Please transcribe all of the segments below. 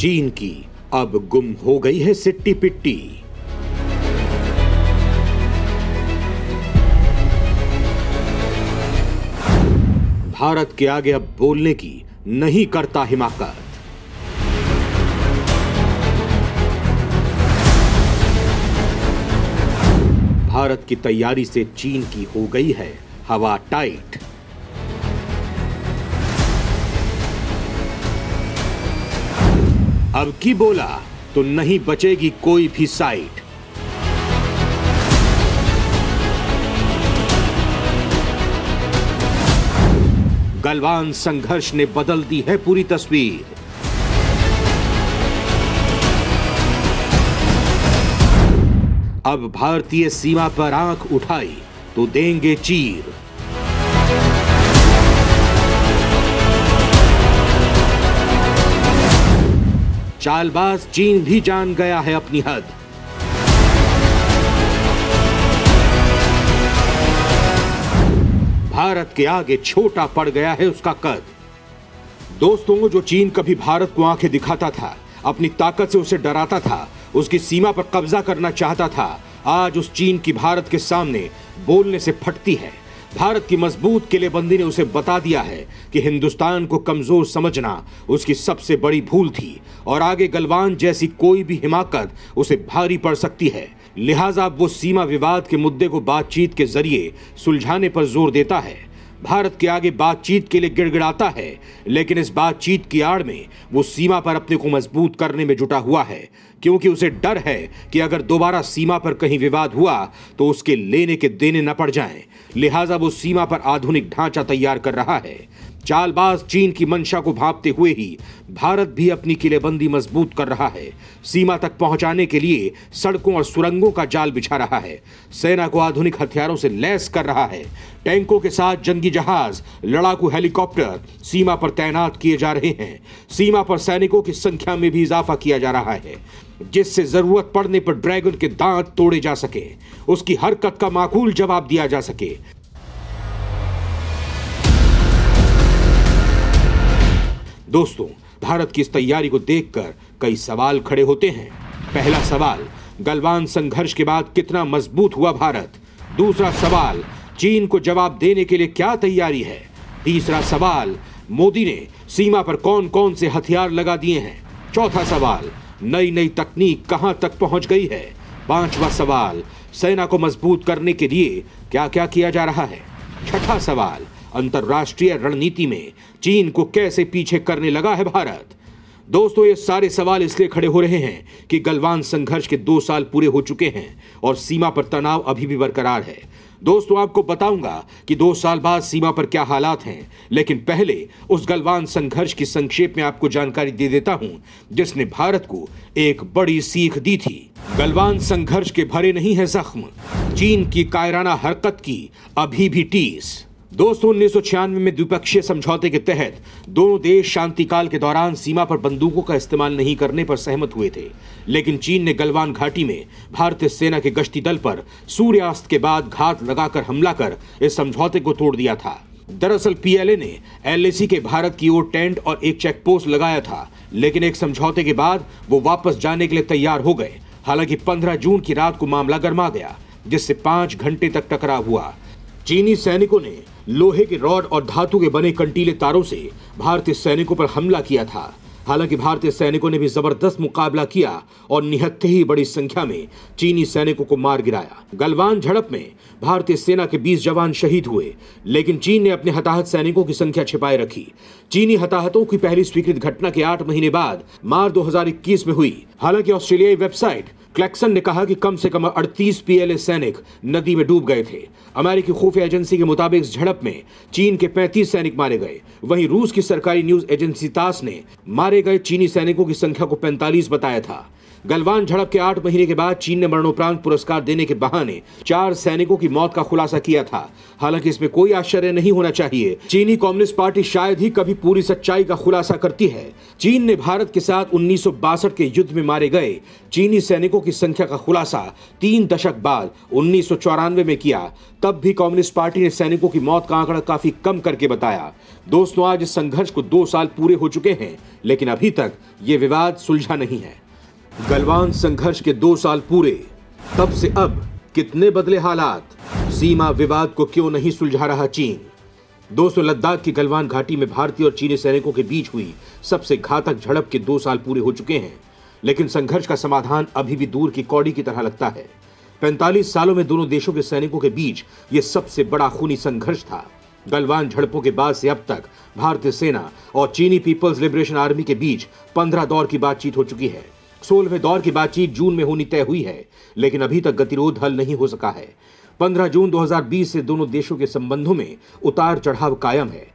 gene की अब गुम हो गई है सिट्टी पिट्टी भारत के आगे अब बोलने की नहीं करता हिमाकत भारत की तैयारी से चीन की हो गई है हवा टाइट अब की बोला तो नहीं बचेगी कोई भी साइट गलवान संघर्ष ने बदल दी है पूरी तस्वीर अब भारतीय सीमा पर आंख उठाई तो देंगे चीर चालबाज चीन भी जान गया है अपनी हद भारत के आगे छोटा पड़ गया है उसका कद दोस्तों जो चीन कभी भारत को आंखें दिखाता था अपनी ताकत से उसे डराता था उसकी सीमा पर कब्जा करना चाहता था आज उस चीन की भारत के सामने बोलने से फटती है भारत की मजबूत किलेबंदी ने उसे बता दिया है कि हिंदुस्तान को कमजोर समझना उसकी सबसे बड़ी भूल थी और आगे गलवान जैसी कोई भी हिमाकत उसे भारी पड़ सकती है लिहाजा वो सीमा विवाद के मुद्दे को बातचीत के जरिए सुलझाने पर जोर देता है भारत के आगे बातचीत के लिए गिड़गिड़ाता है लेकिन इस बातचीत की आड़ में वो सीमा पर अपने को मजबूत करने में जुटा हुआ है क्योंकि उसे डर है कि अगर दोबारा सीमा पर कहीं विवाद हुआ तो उसके लेने के देने न पड़ जाएं लिहाजा वो सीमा पर आधुनिक ढांचा तैयार कर रहा है चालबाज चीन की मंशा को भांपते हुए ही भारत भी अपनी किलेबंदी मजबूत कर रहा है सीमा तक पहुंचाने के लिए सड़कों और सुरंगों का जाल बिछा रहा है सेना को आधुनिक हथियारों से लैस कर रहा है टैंकों के साथ जंगी जहाज लड़ाकू हेलीकॉप्टर सीमा पर तैनात किए जा रहे हैं सीमा पर सैनिकों की संख्या में भी इजाफा किया जा रहा है जिससे जरूरत पड़ने पर ड्रैगन के दांत तोड़े जा सके उसकी हरकत का माकूल जवाब दिया जा सके दोस्तों भारत की इस तैयारी को देखकर कई सवाल खड़े होते हैं पहला सवाल गलवान संघर्ष के बाद कितना मजबूत हुआ भारत दूसरा सवाल चीन को जवाब देने के लिए क्या तैयारी है तीसरा सवाल मोदी ने सीमा पर कौन कौन से हथियार लगा दिए हैं चौथा सवाल नई नई तकनीक कहां तक पहुंच गई है पांचवा सवाल सेना को मजबूत करने के लिए क्या क्या किया जा रहा है छठा सवाल अंतर्राष्ट्रीय रणनीति में चीन को कैसे पीछे करने लगा है भारत दोस्तों ये सारे सवाल इसलिए खड़े हो रहे हैं कि गलवान संघर्ष के दो साल पूरे हो चुके हैं और सीमा पर तनाव अभी भी बरकरार है दोस्तों आपको बताऊंगा कि दो साल बाद सीमा पर क्या हालात हैं लेकिन पहले उस गलवान संघर्ष की संक्षेप में आपको जानकारी दे देता हूं जिसने भारत को एक बड़ी सीख दी थी गलवान संघर्ष के भरे नहीं है जख्म चीन की कायराना हरकत की अभी भी टीस दोस्तों उन्नीस में द्विपक्षीय समझौते के तहत दोनों देश शांतिकाल के दौरान सीमा पर बंदूकों का इस्तेमाल नहीं करने पर सहमत हुए थे लेकिन चीन ने गलवान घाटी में भारतीय सेना के गश्ती दल पर सूर्यास्त के बाद घात लगाकर हमला कर इस समझौते को तोड़ दिया था दरअसल पीएलए ने एलएसी के भारत की ओर टेंट और एक चेक पोस्ट लगाया था लेकिन एक समझौते के बाद वो वापस जाने के लिए तैयार हो गए हालांकि 15 जून की रात को मामला गर्मा गया जिससे पांच घंटे तक टकराव हुआ चीनी सैनिकों ने लोहे के रॉड और धातु के बने कंटीले तारों से भारतीय सैनिकों पर हमला किया था हालांकि भारतीय सैनिकों ने भी जबरदस्त मुकाबला किया और निहत्थे ही बड़ी संख्या में चीनी सैनिकों को मार गिराया गलवान झड़प में भारतीय सेना के 20 जवान शहीद हुए लेकिन चीन ने अपने हताहत सैनिकों की संख्या छिपाए रखी चीनी हताहतों की पहली स्वीकृत घटना के आठ महीने बाद मार्च 2021 में हुई हालांकि ऑस्ट्रेलियाई वेबसाइट क्लैक्सन ने कहा कि कम से कम 38 पीएलए सैनिक नदी में डूब गए थे अमेरिकी खुफिया एजेंसी के मुताबिक इस झड़प में चीन के 35 सैनिक मारे गए वहीं रूस की सरकारी न्यूज एजेंसी तास ने मारे गए चीनी सैनिकों की संख्या को 45 बताया था गलवान झड़प के आठ महीने के बाद चीन ने मरणोपरांत पुरस्कार देने के बहाने चार सैनिकों की मौत का खुलासा किया था हालांकि इसमें कोई आश्चर्य नहीं होना चाहिए चीनी कम्युनिस्ट पार्टी शायद ही कभी पूरी सच्चाई का खुलासा करती है चीन ने भारत के साथ उन्नीस के युद्ध में मारे गए चीनी सैनिकों की संख्या का खुलासा तीन दशक बाद उन्नीस में किया तब भी कम्युनिस्ट पार्टी ने सैनिकों की मौत का आंकड़ा काफी कम करके बताया दोस्तों आज इस संघर्ष को दो साल पूरे हो चुके हैं लेकिन अभी तक ये विवाद सुलझा नहीं है गलवान संघर्ष के दो साल पूरे तब से अब कितने बदले हालात सीमा विवाद को क्यों नहीं सुलझा रहा चीन दोस्तों लद्दाख की गलवान घाटी में भारतीय और चीनी सैनिकों के बीच हुई सबसे घातक झड़प के दो साल पूरे हो चुके हैं लेकिन संघर्ष का समाधान अभी भी दूर की कौड़ी की तरह लगता है 45 सालों में दोनों देशों के सैनिकों के बीच ये सबसे बड़ा खूनी संघर्ष था गलवान झड़पों के बाद से अब तक भारतीय सेना और चीनी पीपल्स लिबरेशन आर्मी के बीच पंद्रह दौर की बातचीत हो चुकी है सोलहवें दौर की बातचीत जून में होनी तय हुई है लेकिन अभी तक गतिरोध हल नहीं हो सका है 15 जून 2020 से दोनों देशों के संबंधों में उतार चढ़ाव कायम है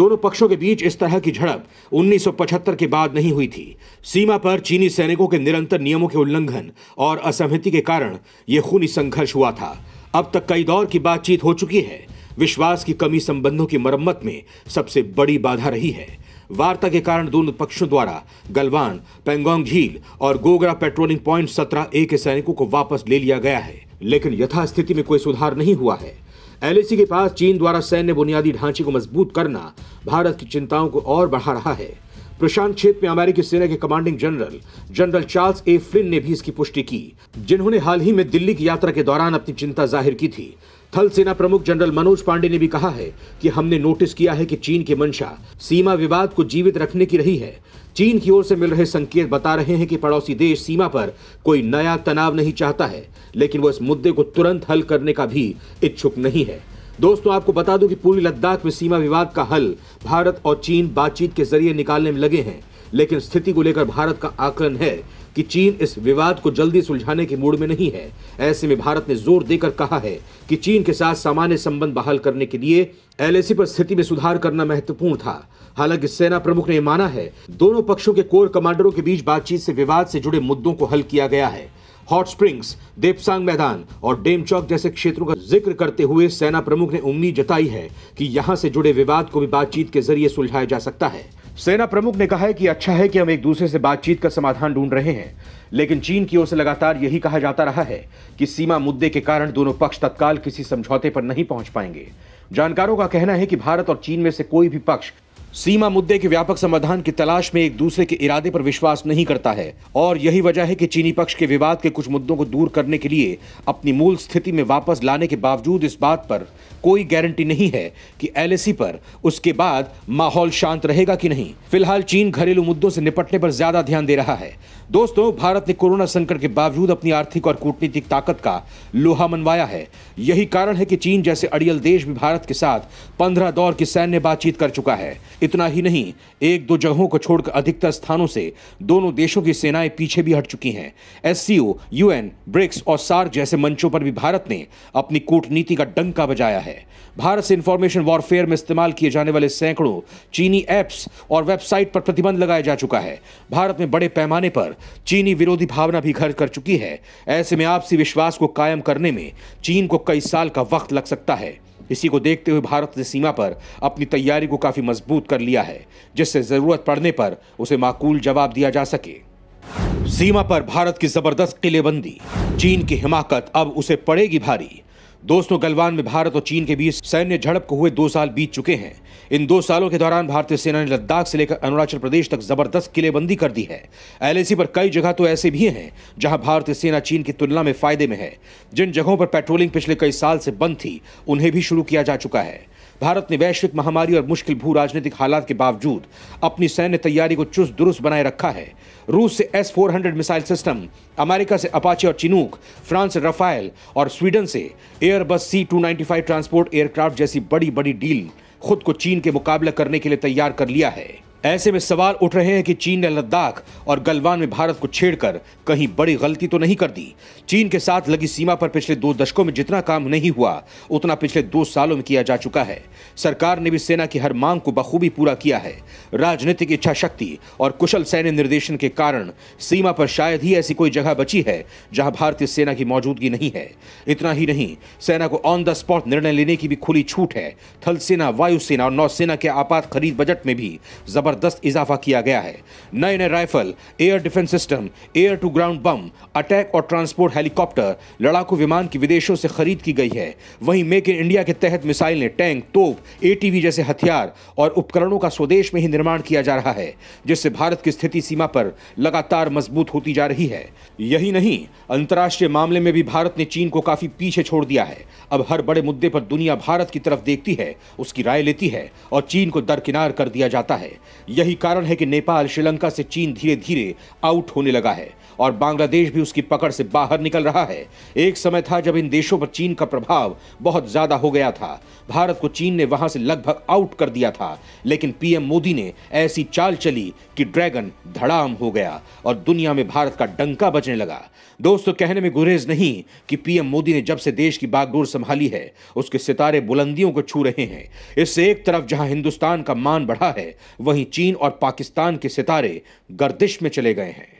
दोनों पक्षों के बीच इस तरह की झड़प 1975 के बाद नहीं हुई थी सीमा पर चीनी सैनिकों के निरंतर नियमों के उल्लंघन और असहमति के कारण यह खूनी संघर्ष हुआ था अब तक कई दौर की बातचीत हो चुकी है विश्वास की कमी संबंधों की मरम्मत में सबसे बड़ी बाधा रही है वार्ता के कारण दोनों पक्षों द्वारा गलवान पेंगोंग झील और गोगरा पेट्रोलिंग प्वाइंट सत्रह ए के सैनिकों को वापस ले लिया गया है लेकिन यथास्थिति में कोई सुधार नहीं हुआ है एलएसी के पास चीन द्वारा सैन्य बुनियादी ढांचे को मजबूत करना भारत की चिंताओं को और बढ़ा रहा है प्रशांत क्षेत्र में अमेरिकी सेना के commanding general general Charles A Flynn ने भी इसकी पुष्टि की जिन्होंने हाल ही में दिल्ली की यात्रा के दौरान अपनी चिंता जाहिर की थी थल सेना प्रमुख जनरल मनोज पांडे ने भी कहा है कि हमने नोटिस किया है कि चीन की मंशा सीमा विवाद को जीवित रखने की रही है चीन की ओर से मिल रहे संकेत बता रहे हैं कि पड़ोसी देश सीमा पर कोई नया तनाव नहीं चाहता है लेकिन वो इस मुद्दे को तुरंत हल करने का भी इच्छुक नहीं है दोस्तों आपको बता दूं कि पूरी लद्दाख में सीमा विवाद का हल भारत और चीन बातचीत के जरिए निकालने में लगे हैं लेकिन स्थिति को लेकर भारत का आकलन है कि चीन इस विवाद को जल्दी सुलझाने के मूड में नहीं है ऐसे में भारत ने जोर देकर कहा है कि चीन के साथ सामान्य संबंध बहाल करने के लिए एलएसी पर स्थिति में सुधार करना महत्वपूर्ण था हालांकि सेना प्रमुख ने माना है दोनों पक्षों के कोर कमांडरों के बीच बातचीत से विवाद से जुड़े मुद्दों को हल किया गया है हॉट स्प्रिंग्स देपसांग मैदान और डेमचौक जैसे क्षेत्रों का जिक्र करते हुए सेना प्रमुख ने उम्मीद जताई है कि यहाँ से जुड़े विवाद को भी बातचीत के जरिए सुलझाया जा सकता है सेना प्रमुख ने कहा है कि अच्छा है कि हम एक दूसरे से बातचीत का समाधान ढूंढ रहे हैं लेकिन चीन की ओर से लगातार यही कहा जाता रहा है कि सीमा मुद्दे के कारण दोनों पक्ष तत्काल किसी समझौते पर नहीं पहुंच पाएंगे जानकारों का कहना है कि भारत और चीन में से कोई भी पक्ष सीमा मुद्दे के व्यापक समाधान की तलाश में एक दूसरे के इरादे पर विश्वास नहीं करता है और यही वजह है कि चीनी पक्ष के विवाद के कुछ मुद्दों को दूर करने के लिए अपनी मूल स्थिति में वापस लाने के बावजूद इस बात पर कोई गारंटी नहीं है कि एलएसी पर उसके बाद माहौल शांत रहेगा कि नहीं फिलहाल चीन घरेलू मुद्दों से निपटने पर ज्यादा ध्यान दे रहा है दोस्तों भारत भारत ने कोरोना संकट के बावजूद अपनी आर्थिक और कूटनीतिक ताकत का लोहा मनवाया है यही कारण है कि चीन जैसे अड़ियल देश भी भारत के साथ पंद्रह दौर की सैन्य बातचीत कर चुका है इतना ही नहीं एक दो जगहों को छोड़कर अधिकतर स्थानों से दोनों देशों की सेनाएं पीछे भी हट चुकी हैं एस यूएन ब्रिक्स और सार्क जैसे मंचों पर भी भारत ने अपनी कूटनीति का डंका बजाया है भारत से इंफॉर्मेशन वॉरफेयर में इस्तेमाल किए जाने वाले सैकड़ों चीनी एप्स और वेबसाइट पर प्रतिबंध लगाया जा चुका है भारत में बड़े पैमाने पर चीनी विरोधी भावना भी घर कर चुकी है ऐसे में आपसी विश्वास को कायम करने में चीन को कई साल का वक्त लग सकता है इसी को देखते हुए भारत ने सीमा पर अपनी तैयारी को काफी मजबूत कर लिया है जिससे जरूरत पड़ने पर उसे माकूल जवाब दिया जा सके सीमा पर भारत की जबरदस्त किलेबंदी चीन की हिमाकत अब उसे पड़ेगी भारी दोस्तों गलवान में भारत और चीन के बीच सैन्य झड़प को हुए दो साल बीत चुके हैं इन दो सालों के दौरान भारतीय सेना ने लद्दाख से लेकर अरुणाचल प्रदेश तक जबरदस्त किलेबंदी कर दी है एलएसी पर कई जगह तो ऐसे भी हैं जहां भारतीय सेना चीन की तुलना में फायदे में है जिन जगहों पर पेट्रोलिंग पिछले कई साल से बंद थी उन्हें भी शुरू किया जा चुका है भारत ने वैश्विक महामारी और मुश्किल भू राजनीतिक हालात के बावजूद अपनी सैन्य तैयारी को चुस्त दुरुस्त बनाए रखा है रूस से S four missile system America से अपाचे और चिनूक फ्रांस से रफाइल और स्वीडन से Airbus C two transport aircraft जैसी बड़ी बड़ी डील खुद को चीन के मुकाबला करने के लिए तैयार कर लिया है ऐसे में सवाल उठ रहे हैं कि चीन ने लद्दाख और गलवान में भारत को छेड़कर कहीं बड़ी गलती तो नहीं कर दी चीन के साथ लगी सीमा पर पिछले दो दशकों में जितना काम नहीं हुआ उतना पिछले दो सालों में किया जा चुका है सरकार ने भी सेना की हर मांग को बखूबी पूरा किया है राजनीतिक इच्छा शक्ति और कुशल सैन्य निर्देशन के कारण सीमा पर शायद ही ऐसी कोई जगह बची है जहां भारतीय सेना की मौजूदगी नहीं है इतना ही नहीं सेना को ऑन द स्पॉट निर्णय लेने की भी खुली छूट है थल सेना वायुसेना और नौसेना के आपात खरीद बजट में भी जबर जबरदस्त इजाफा किया गया है नए नए rifle air defence system air to ground bomb attack और ट्रांसपोर्ट हेलीकॉप्टर लड़ाकू विमान की विदेशों से खरीद की गई है वहीं मेक इन इंडिया के तहत मिसाइल ने टैंक तोप ए जैसे हथियार और उपकरणों का स्वदेश में ही निर्माण किया जा रहा है जिससे भारत की स्थिति सीमा पर लगातार मजबूत होती जा रही है यही नहीं अंतर्राष्ट्रीय मामले में भी भारत ने चीन को काफी पीछे छोड़ दिया है अब हर बड़े मुद्दे पर दुनिया भारत की तरफ देखती है उसकी राय लेती है और चीन को दरकिनार कर दिया जाता है यही कारण है कि नेपाल श्रीलंका से चीन धीरे धीरे आउट होने लगा है और बांग्लादेश भी उसकी पकड़ से बाहर निकल रहा है एक समय था जब इन देशों पर चीन का प्रभाव बहुत ज्यादा हो गया था भारत को चीन ने वहां से लगभग आउट कर दिया था लेकिन पीएम मोदी ने ऐसी चाल चली कि ड्रैगन धड़ाम हो गया और दुनिया में भारत का डंका बजने लगा दोस्तों कहने में गुरेज नहीं कि पीएम मोदी ने जब से देश की बागडोर संभाली है उसके सितारे बुलंदियों को छू रहे हैं इससे एक तरफ जहां हिंदुस्तान का मान बढ़ा है वहीं चीन और पाकिस्तान के सितारे गर्दिश में चले गए हैं